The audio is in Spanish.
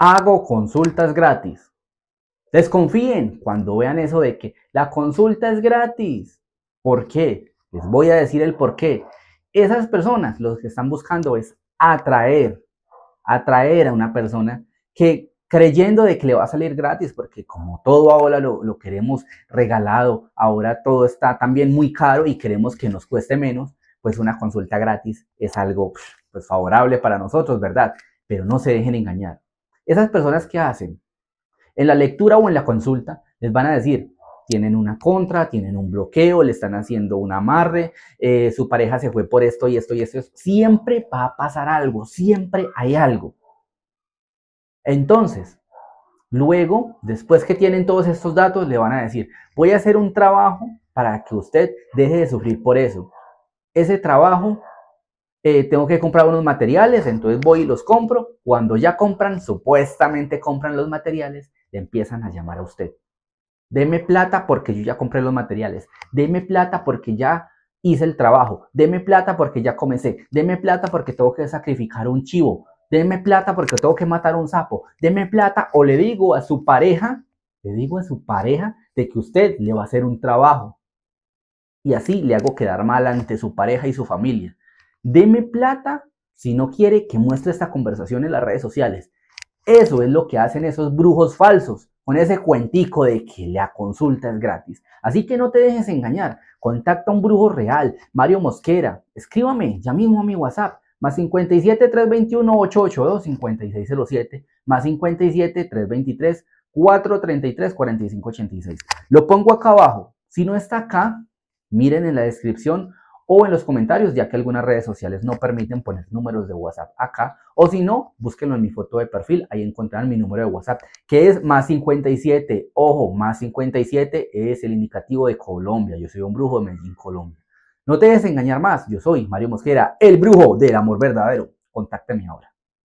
Hago consultas gratis. Desconfíen cuando vean eso de que la consulta es gratis. ¿Por qué? Les voy a decir el por qué. Esas personas los que están buscando es atraer, atraer a una persona que creyendo de que le va a salir gratis, porque como todo ahora lo, lo, queremos regalado, ahora todo está también muy caro y queremos que nos cueste menos, pues una consulta gratis es algo pues, favorable para nosotros, ¿verdad? Pero no se dejen engañar. Esas personas que hacen en la lectura o en la consulta les van a decir, tienen una contra, tienen un bloqueo, le están haciendo un amarre, eh, su pareja se fue por esto y esto y esto. Siempre va a pasar algo, siempre hay algo. Entonces, luego, después que tienen todos estos datos, le van a decir, voy a hacer un trabajo para que usted deje de sufrir por eso. Ese trabajo eh, tengo que comprar unos materiales, entonces voy y los compro. Cuando ya compran, supuestamente compran los materiales, le empiezan a llamar a usted. Deme plata porque yo ya compré los materiales. Deme plata porque ya hice el trabajo. Deme plata porque ya comencé. Deme plata porque tengo que sacrificar un chivo. Deme plata porque tengo que matar un sapo. Deme plata o le digo a su pareja, le digo a su pareja de que usted le va a hacer un trabajo. Y así le hago quedar mal ante su pareja y su familia. Deme plata si no quiere que muestre esta conversación en las redes sociales. Eso es lo que hacen esos brujos falsos, con ese cuentico de que la consulta es gratis. Así que no te dejes engañar. Contacta a un brujo real, Mario Mosquera. Escríbame ya mismo a mi WhatsApp, más 57 321 882 5607, más 57 323 433 4586. Lo pongo acá abajo. Si no está acá, miren en la descripción o en los comentarios, ya que algunas redes sociales no permiten poner números de WhatsApp acá, o si no, búsquenlo en mi foto de perfil, ahí encontrarán mi número de WhatsApp, que es más 57, ojo, más 57 es el indicativo de Colombia, yo soy un brujo de Medellín, Colombia. No te dejes engañar más, yo soy Mario Mosquera, el brujo del amor verdadero, contáctame ahora.